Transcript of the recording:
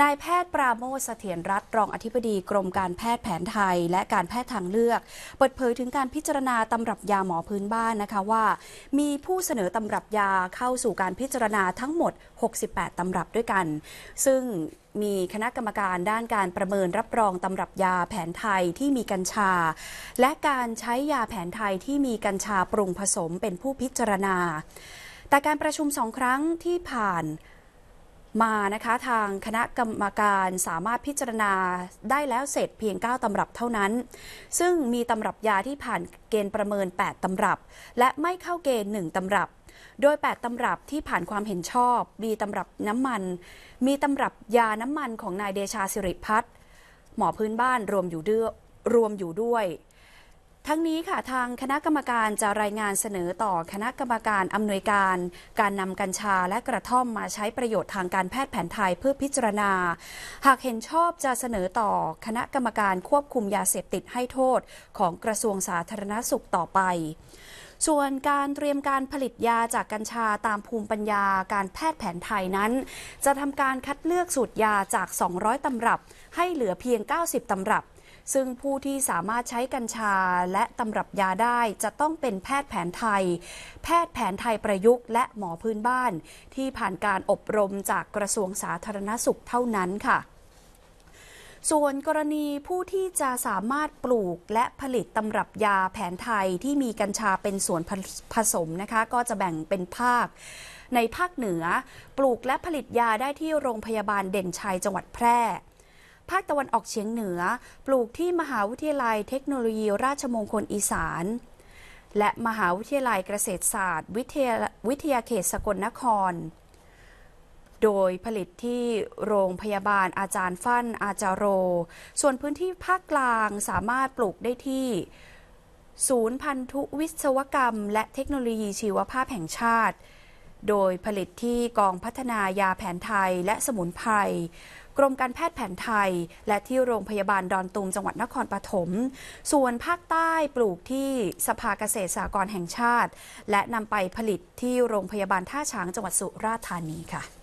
นายแพทย์ปราโมทเสถียรรัตน์รองอธิบดีกรมการแพทย์แผนไทยและการแพทย์ทางเลือก เปิดเผยถึงการพิจารณาตำรับยาหมอพื้นบ้านนะคะว่ามีผู้เสนอตำรับยาเข้าสู่การพิจารณาทั้งหมด 68 ตำรับด้วยกัน ซึ่งมีคณะกรรมการด้านการประเมินรับรองตำรับยาแผนไทยที่มีกัญชา และการใช้ยาแผนไทยที่มีกัญชาปรุงผสมเป็นผู้พิจารณา แต่การประชุมสองครั้งที่ผ่านมานะคะทางคณะกรรมการสามารถพิจารณาได้แล้วเสร็จเพียง 9ตำรับเท่านั้น ซึ่งมีตำรับยาที่ผ่านเกณฑ์ประเมิน 8ตำรับ และไม่เข้าเกณฑ์1ตำรับ โดย 8ตำรับที่ผ่านความเห็นชอบ มีตำรับน้ำมัน มีตำรับยาน้ำมันของนายเดชาสิริพัฒน์หมอพื้นบ้านรวมอยู่ด้วยรวมอยู่ด้วยทั้งนี้ค่ะทางคณะกรรมการจะรายงานเสนอต่อคณะกรรมการอำนวยการการนำกัญชาและกระท่อมมาใช้ประโยชน์ทางการแพทย์แผนไทยเพื่อพิจารณา หากเห็นชอบจะเสนอต่อคณะกรรมการควบคุมยาเสพติดให้โทษ ของกระทรวงสาธารณสุขต่อไป ส่วนการเตรียมการผลิตยาจากกัญชาตามภูมิปัญญาการแพทย์แผนไทยนั้น จะทำการคัดเลือกสูตรยาจาก 200ตำรับ ให้เหลือเพียง 90ตำรับซึ่งผู้ที่สามารถใช้กัญชาและตำรับยาได้จะต้องเป็นแพทย์แผนไทย แพทย์แผนไทยประยุกต์และหมอพื้นบ้าน ที่ผ่านการอบรมจากกระทรวงสาธารณสุขเท่านั้นค่ะ ส่วนกรณีผู้ที่จะสามารถปลูกและผลิตตำรับยาแผนไทยที่มีกัญชาเป็นส่วนผสมนะคะ ก็จะแบ่งเป็นภาค ในภาคเหนือปลูกและผลิตยาได้ที่โรงพยาบาลเด่นชัยจังหวัดแพร่ภาคตะวันออกเฉียงเหนือปลูกที่มหาวิทยาลัยเทคโนโลยีราชมงคลอีสาน และมหาวิทยาลัยเกษตรศาสตร์ วิทยาวิทยาเขตสกลนคร โดยผลิตที่โรงพยาบาลอาจารย์ฟั่นอาจารโร ส่วนพื้นที่ภาคกลางสามารถปลูกได้ที่ ศูนย์พันธุวิศวกรรมและเทคโนโลยีชีวภาพแห่งชาติโดยผลิตที่กองพัฒนายาแผนไทยและสมุนไพร กรมการแพทย์แผนไทยและที่โรงพยาบาลดอนตุมจังหวัดนครปฐม ส่วนภาคใต้ปลูกที่สภาเกษตรสากรแห่งชาติ และนำไปผลิตที่โรงพยาบาลท่าช้างจังหวัดสุราษฎร์ธานีค่ะ